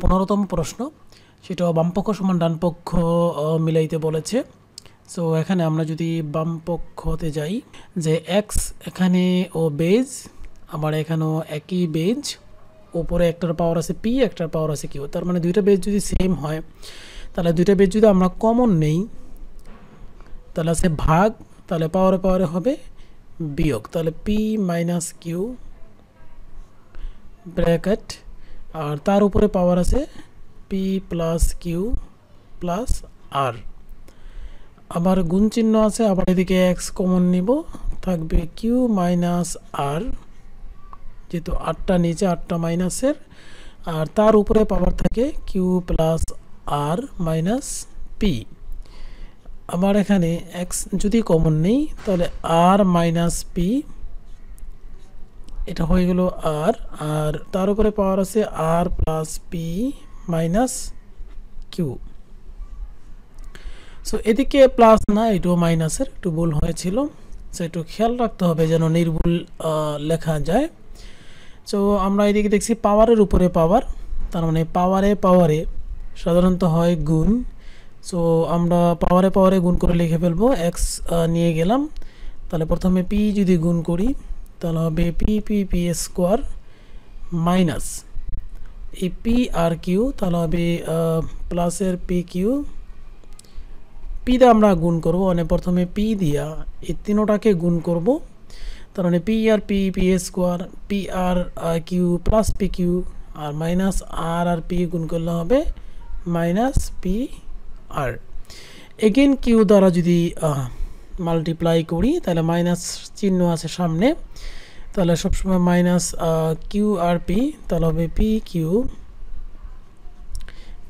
পনেরোতম প্রশ্ন সেটা বামপক্ষ সমান ডানপক্ষ মিলাইতে বলেছে সো এখানে আমরা যদি বামপক্ষতে যাই যে এক্স এখানে ও বেজ আমার এখানেও একই বেজ ওপরে একটার পাওয়ার আছে পি একটার পাওয়ার আছে কিউ তার মানে দুইটা বেজ যদি সেম হয় তাহলে দুইটা বেজ যদি আমরা কমন নেই তাহলে আছে ভাগ তাহলে পাওয়ারে পাওয়ারে হবে বিয়োগ তাহলে পি মাইনাস কিউ ব্র্যাকেট আর তার উপরে পাওয়ার আছে P plus Q plus R আবার গুণ চিহ্ন আছে আবার এদিকে এক্স কমন নিব থাকবে কিউ মাইনাস আর যেহেতু আটটা নিচে আটটা মাইনাসের আর তার উপরে পাওয়ার থাকে Q plus R minus P আবার এখানে এক্স যদি কমন নেই তাহলে আর মাইনাস পি এটা হয়ে গেল আর আর তার উপরে পাওয়ার আছে R plus P minus Q so এদিকে প্লাস না এটুও মাইনাসের একটু ভুল হয়েছিল সো একটু খেয়াল রাখতে হবে যেন নির্ভুল লেখা যায় সো আমরা এদিকে দেখছি পাওয়ারের উপরে পাওয়ার তার মানে পাওয়ারে পাওয়ারে সাধারণত হয় গুণ সো আমরা পাওয়ারে পাওয়ারে গুণ করে লিখে ফেলবো এক্স নিয়ে গেলাম তাহলে প্রথমে পি যদি গুণ করি তাহলে হবে P P P square minus এই পি আর কিউ তাহলে হবে প্লাসের পি কিউ পি দিয়ে আমরা গুণ করব মানে প্রথমে পি দিয়া এই তিনোটাকে গুণ করব তার মানে P R P P square P R Q plus P Q R minus R R P গুণ করলে হবে minus P R again Q দ্বারা যদি মাল্টিপ্লাই করি তাহলে माइनस চিহ্ন আছে সামনে তাহলে সব সময় माइनस কিউ আর পি তাহলে হবে পি কিউ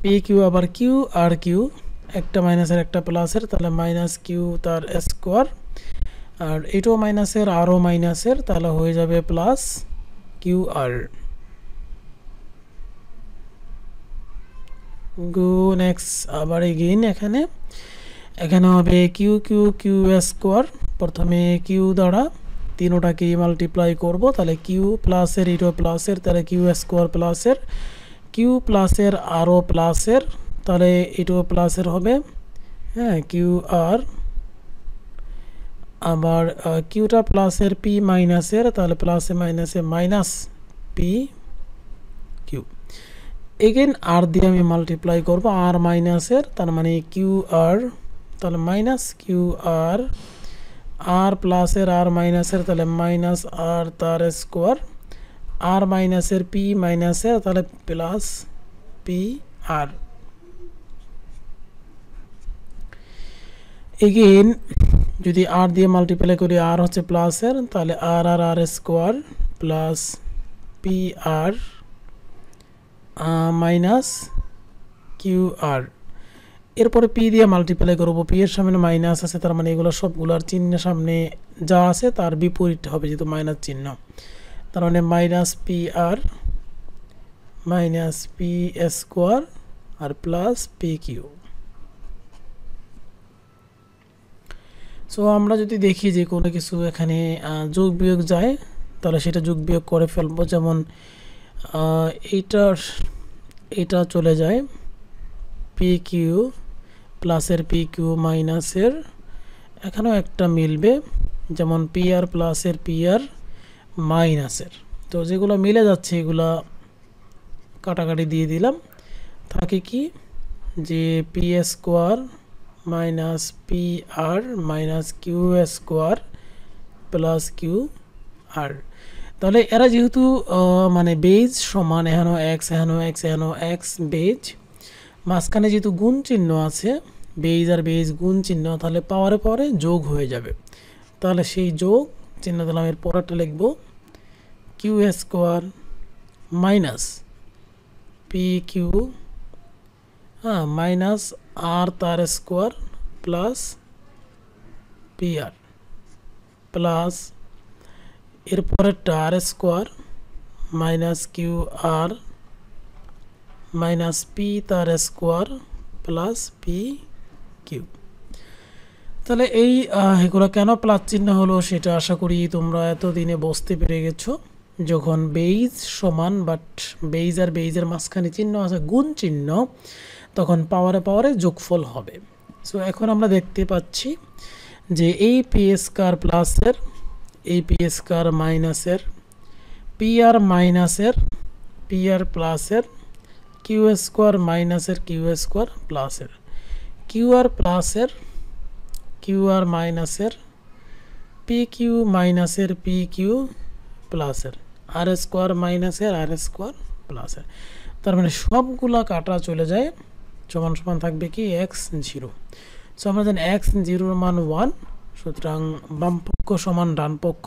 পি কিউ আবার কিউ আর কিউ একটা माइनस আর একটা প্লাস এর তাহলে माइनस কিউ তার স্কয়ার আর এটাও माइनस এর আর ও माइनस এর তাহলে হয়ে যাবে প্লাস কিউ আর গো নেক্সট আবার अगेन এখানে এখানে হবে কিউ কিউ কিউ স্কয়ার প্রথমে কিউ দ্বারা তিনটা কে मल्टीप्लाई করব তাহলে কিউ প্লাস এর r प्लस এর তার কিউ স্কয়ার প্লাস এর কিউ প্লাস এর r प्लस এর তাহলে r प्लस এর হবে হ্যাঁ কিউ r আবার কিউটা প্লাস এর p माइनस এর তাহলে প্লাস এর minus A minus p Q again r দিয়ে আমি मल्टीप्लाई করব r माइनस এর তার মানে কিউ r তাহলে মাইনাস কিউ আর আর প্লাসের আর মাইনাসের তাহলে মাইনাস আর তার স্কোয়ার আর মাইনাসের পি মাইনাসের তাহলে প্লাস পি আর এগেইন যদি আর দিয়ে মাল্টিপ্লাই করি আর হচ্ছে প্লাসের তাহলে আর R R square plus P R minus Q R এরপরে পি দিয়ে মাল্টিপ্লাই করবো পি এর সামনে মাইনাস আছে তার মানে এগুলো সবগুলোর চিহ্নের সামনে যা আছে তার বিপরীত হবে যেহেতু মাইনাস চিহ্ন তার মানে minus P R minus P square আর প্লাস পি কিউ সো আমরা যদি দেখি যে কোনো কিছু এখানে যোগ বিয়োগ যায় তাহলে সেটা যোগ বিয়োগ করে ফেলবো যেমন এইটার এটা চলে যায় পি কিউ প্লাসের পি কিউ মাইনাসের এখানেও একটা মিলবে যেমন পি আর প্লাসের পি আর মাইনাসের তো যেগুলো মিলে যাচ্ছে এগুলা কাটাকাটি দিয়ে দিলাম থাকে কি যে P square minus P R minus Q square plus Q R তাহলে এরা যেহেতু মানে বেজ সমান এহানো এক্স এহানো এক্স এহানো এক্স বেজ মাঝখানে যেহেতু গুণ চিহ্ন আছে বেইজ আর বেইজ গুণ চিহ্ন তাহলে পাওয়ারে পাওয়ারে যোগ হয়ে যাবে তাহলে সেই যোগ চিহ্ন তাহলে আমি পরেরটা লিখব Q square minus P Q হ্যাঁ মাইনাস আর তার square plus P R plus এরপরেরটা R square minus Q R minus P তার স্কোয়ার প্লাস পি কিউ তাহলে এই এগুলো কেন প্লাস চিহ্ন হলো সেটা আশা করি তোমরা এতদিনে বসতে পেরে গেছো যখন বেইজ সমান বাট বেইজ আর বেইজের মাঝখানে চিহ্ন আছে গুণ চিহ্ন তখন পাওয়ারে পাওয়ারে যোগফল হবে সো এখন আমরা দেখতে পাচ্ছি যে এই পি পিএসকার প্লাসের এই পিএসকার মাইনাসের পি আর মাইনাসের পি আর প্লাসের কিউ স্কোয়ার মাইনাসের কিউ স্কোয়ার প্লাসের কিউ আর প্লাসের কিউ আর মাইনাসের পি কিউ মাইনাসের পি কিউ প্লাসের আর স্কোয়ার মাইনাসের আর স্কোয়ার প্লাসের তার মানে সবগুলা কাটা চলে যায় সমান সমান থাকবে কি এক্স জিরো সো আমরা জানি এক্স জিরোর মান ওয়ান সুতরাং বামপক্ষ সমান ডানপক্ষ